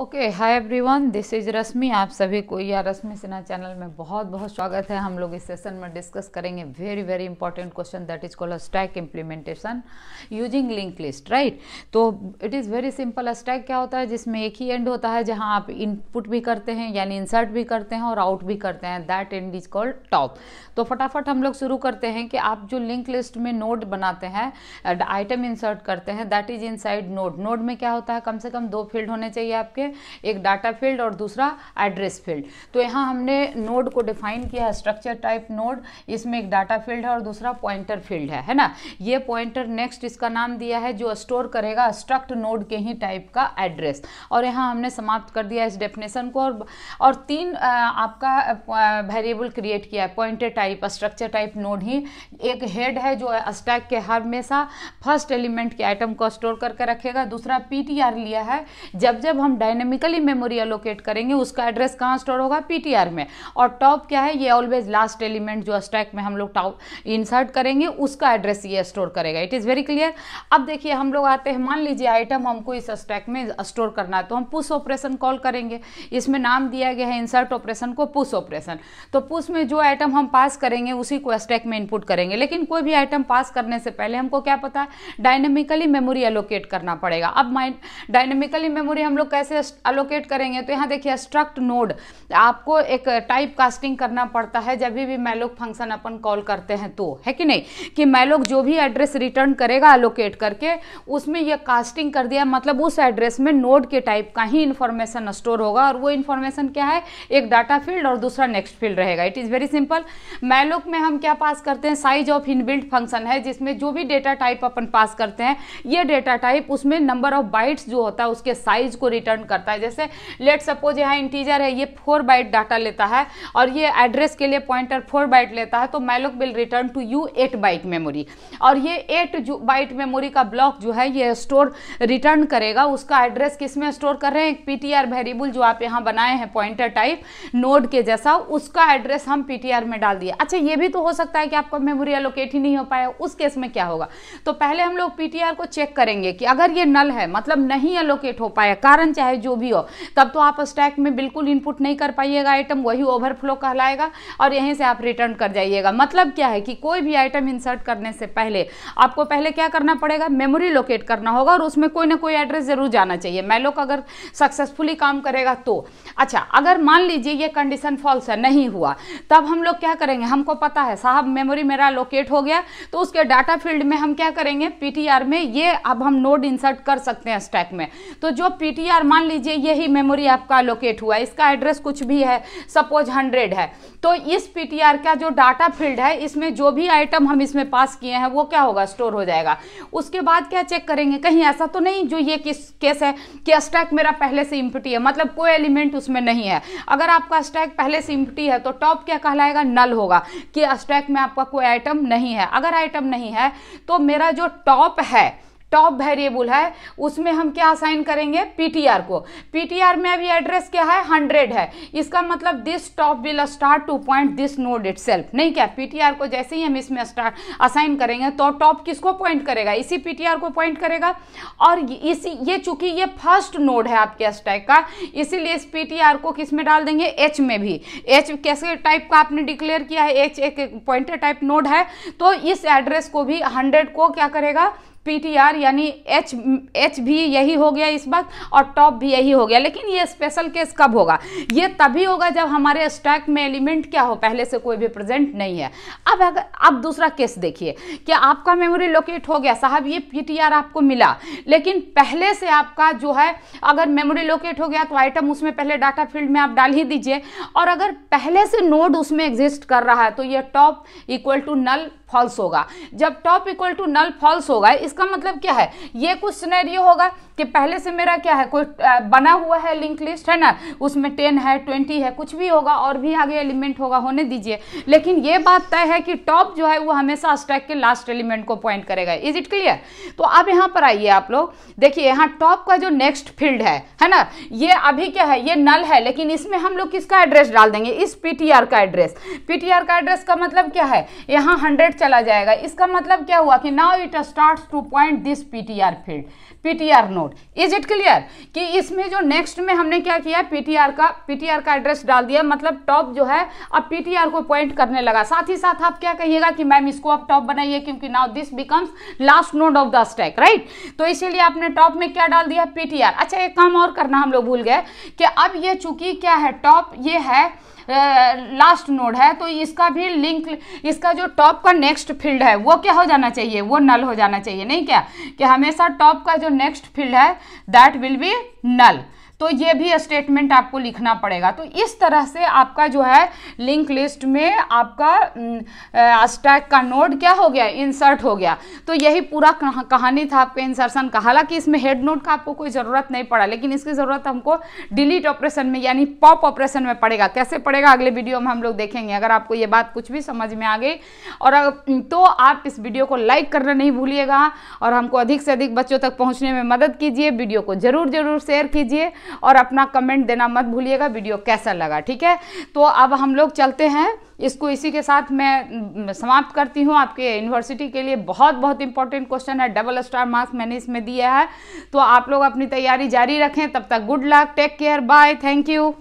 okay hi everyone this is Rashmi आप सभी को या रश्मि सिन्हा चैनल में बहुत बहुत स्वागत है हम लोग इस सेशन में डिस्कस करेंगे very very important question that is called stack implementation using link list right तो it is very simple stack क्या होता है जिसमें एक ही एंड होता है जहाँ आप इनपुट भी करते हैं यानी इंसर्ट भी करते हैं और आउट भी करते हैं that end is called top तो फटाफट हम लोग शुरू करते हैं कि आप जो लिंक लिस्ट में नोट बनाते हैं आइटम इंसर्ट करते हैं that is in node node में क्या होता है कम से कम दो फील्ड होने चाहिए आपके थे एक डाटा फील्ड और दूसरा एड्रेस फील्ड तो यहाँ हमने नोड को डिफाइन किया है स्ट्रक्चर टाइप नोड इसमें एक डाटा फील्ड है और दूसरा पॉइंटर फील्ड है है ना ये पॉइंटर नेक्स्ट इसका नाम दिया है जो स्टोर करेगा स्ट्रक्ट नोड के ही टाइप का एड्रेस और यहाँ हमने समाप्त कर दिया इस डेफिनेशन को और, और तीन आ, आपका वेरिएबल क्रिएट किया है pointer type structure type node ही एक हेड है जो स्टैक के हर हमेशा फर्स्ट एलिमेंट के आइटम को स्टोर करके रखेगा दूसरा पीटीआर लिया है जब जब हम डायना डायनेमिकली मेमोरी एलोकेट करेंगे उसका एड्रेस कहाँ स्टोर होगा पीटीआर में और टॉप क्या है ये ऑलवेज लास्ट एलिमेंट जो स्टैक में हम लोग टॉप इंसर्ट करेंगे उसका एड्रेस ये स्टोर करेगा इट इज़ वेरी क्लियर अब देखिए हम लोग आते हैं मान लीजिए आइटम हमको इस स्टैक में स्टोर करना है तो हम पुश ऑपरेशन कॉल करेंगे इसमें नाम दिया गया है इंसर्ट ऑपरेशन को पुश ऑपरेशन तो पुश में जो आइटम हम पास करेंगे उसी को स्टैक में इनपुट करेंगे लेकिन कोई भी आइटम पास करने से पहले हमको क्या पता है डायनेमिकली मेमोरी एलोकेट करना पड़ेगा अब माइंड डायनेमिकली मेमोरी हम लोग कैसे अलोकेट करेंगे तो यहाँ देखिए स्ट्रक्ट नोड आपको एक टाइप कास्टिंग करना पड़ता है जब भी मैलोक फंक्शन अपन कॉल करते हैं तो है कि नहीं कि मैलोक जो भी एड्रेस रिटर्न करेगा अलोकेट करके उसमें यह कास्टिंग कर दिया मतलब उस एड्रेस में नोड के टाइप का ही इन्फॉर्मेशन स्टोर होगा और वो इन्फॉर्मेशन क्या है एक डाटा फील्ड और दूसरा नेक्स्ट फील्ड रहेगा it is very simple malloc में हम क्या पास करते हैं साइज ऑफ इनबिल्ट फंक्शन है जिसमें जो भी डेटा टाइप अपन पास करते हैं ये डेटा टाइप उसमें नंबर ऑफ बाइट्स जो होता है उसके साइज को रिटर्न कर करता है जैसे लेट सपोज यहाँ इंटीजर है ये फोर बाइट डाटा लेता है और ये एड्रेस के लिए पॉइंटर फोर बाइट लेता है तो malloc will return to you eight byte memory और ये एट बाइट मेमोरी का ब्लॉक जो है ये स्टोर रिटर्न करेगा उसका एड्रेस किस में स्टोर कर रहे हैं एक पीटीआर वेरिएबल जो आप यहाँ बनाए हैं पॉइंटर टाइप नोड के जैसा उसका एड्रेस हम पीटीआर में डाल दिए अच्छा ये भी तो हो सकता है कि आपका मेमोरी एलोकेट ही नहीं हो पाया उस केस में क्या होगा तो पहले हम लोग पीटीआर को चेक करेंगे कि अगर ये नल है मतलब नहीं एलोकेट हो पाया कारण चाहे जो जो भी हो तब तो आप स्टैक में बिल्कुल इनपुट नहीं कर पाइएगा आइटम वही ओवरफ्लो कहलाएगा और यहीं से आप रिटर्न कर जाइएगा मतलब क्या है कि कोई भी आइटम इंसर्ट करने से पहले आपको पहले क्या करना पड़ेगा मेमोरी लोकेट करना होगा और उसमें कोई ना कोई एड्रेस ज़रूर जाना चाहिए मैलोक अगर सक्सेसफुली काम करेगा तो अच्छा अगर मान लीजिए ये कंडीशन फॉल्स है नहीं हुआ तब हम लोग क्या करेंगे हमको पता है साहब मेमोरी मेरा लोकेट हो गया तो उसके डाटा फील्ड में हम क्या करेंगे पीटीआर में ये अब हम नोड इंसर्ट कर सकते हैं स्टैक में तो जो पीटीआर मान लीजिए यही मेमोरी आपका लोकेट हुआ इसका एड्रेस कुछ भी है सपोज हंड्रेड है तो इस पीटीआर का जो डाटा फील्ड है इसमें जो भी आइटम हम इसमें पास किए हैं वो क्या होगा स्टोर हो जाएगा उसके बाद क्या चेक करेंगे कहीं ऐसा तो नहीं जो ये किस केस है कि स्टैक मेरा पहले से इम्पिटी है मतलब कोई एलिमेंट उसमें नहीं है अगर आपका स्टैक पहले से इम्पिटी है तो टॉप क्या कहलाएगा नल होगा कि स्टैक में आपका कोई आइटम नहीं है अगर आइटम नहीं है तो मेरा जो टॉप है टॉप वेरिएबल है उसमें हम क्या असाइन करेंगे पीटीआर को पीटीआर में अभी एड्रेस क्या है हंड्रेड है इसका मतलब this top will start to point this node it नहीं क्या पीटीआर को जैसे ही हम इसमें असाइन करेंगे तो टॉप किसको पॉइंट करेगा इसी पीटीआर को पॉइंट करेगा और इसी ये चूंकि ये फर्स्ट नोड है आपके स्टैक का इसीलिए इस पीटीआर को किस में डाल देंगे एच में भी एच कैसे टाइप का आपने डिक्लेयर किया है एच एक पॉइंटर टाइप नोड है तो इस एड्रेस को भी हंड्रेड को क्या करेगा पीटीआर यानी एच एच भी यही हो गया इस वक्त और टॉप भी यही हो गया लेकिन ये स्पेशल केस कब होगा ये तभी होगा जब हमारे स्टॉक में एलिमेंट क्या हो पहले से कोई भी प्रेजेंट नहीं है अब अगर अब दूसरा केस देखिए कि आपका मेमोरी लोकेट हो गया साहब ये पीटीआर आपको मिला लेकिन पहले से आपका जो है अगर मेमोरी लोकेट हो गया तो आइटम उसमें पहले डाटा फील्ड में आप डाल ही दीजिए और अगर पहले से नोड उसमें एग्जिस्ट कर रहा है तो ये top equal to null false होगा जब top equal to null false होगा इसका मतलब क्या है ये कुछ सिनेरियो होगा कि पहले से मेरा क्या है कोई बना हुआ है लिंक लिस्ट है ना उसमें टेन है ट्वेंटी है कुछ भी होगा और भी आगे एलिमेंट होगा होने दीजिए लेकिन ये बात तय है कि टॉप जो है वो हमेशा स्टैक के लास्ट एलिमेंट को पॉइंट करेगा इज इट क्लियर तो अब यहाँ पर आइए आप लोग देखिए यहाँ टॉप का जो नेक्स्ट फील्ड है है ना ये अभी क्या है ये नल है लेकिन इसमें हम लोग किसका एड्रेस डाल देंगे इस पीटीआर का एड्रेस पीटीआर का एड्रेस का मतलब क्या है यहाँ हंड्रेड चला जाएगा इसका मतलब क्या हुआ कि now it start to point this PTR field PTR node node is it clear कि इसमें जो नेक्स्ट में हमने क्या किया पीटीआर का पीटीआर का एड्रेस डाल दिया मतलब टॉप जो है अब पीटीआर को पॉइंट करने लगा साथ ही साथ आप क्या कहिएगा कि मैम इसको आप टॉप बनाइए क्योंकि now this becomes last node of the stack right तो इसीलिए आपने टॉप में क्या डाल दिया पीटीआर अच्छा एक काम और करना हम लोग भूल गए कि अब ये चूंकि क्या है टॉप ये है लास्ट नोड है तो इसका भी लिंक इसका जो टॉप का नेक्स्ट फील्ड है वो क्या हो जाना चाहिए वो नल हो जाना चाहिए नहीं क्या कि हमेशा टॉप का जो नेक्स्ट फील्ड है दैट विल बी नल तो ये भी स्टेटमेंट आपको लिखना पड़ेगा तो इस तरह से आपका जो है लिंक लिस्ट में आपका स्टैक का नोड क्या हो गया इंसर्ट हो गया तो यही पूरा कहानी था आपके इंसर्शन का हालांकि इसमें हेड नोड का आपको कोई ज़रूरत नहीं पड़ा लेकिन इसकी ज़रूरत हमको डिलीट ऑपरेशन में यानी पॉप ऑपरेशन में पड़ेगा कैसे पड़ेगा अगले वीडियो में हम लोग देखेंगे अगर आपको ये बात कुछ भी समझ में आ गई और तो आप इस वीडियो को लाइक करना नहीं भूलिएगा और हमको अधिक से अधिक बच्चों तक पहुँचने में मदद कीजिए वीडियो को ज़रूर ज़रूर शेयर कीजिए और अपना कमेंट देना मत भूलिएगा वीडियो कैसा लगा ठीक है तो अब हम लोग चलते हैं इसको इसी के साथ मैं समाप्त करती हूँ आपके यूनिवर्सिटी के लिए बहुत बहुत इंपॉर्टेंट क्वेश्चन है डबल स्टार मार्क्स मैंने इसमें दिया है तो आप लोग अपनी तैयारी जारी रखें तब तक good luck take care bye thank you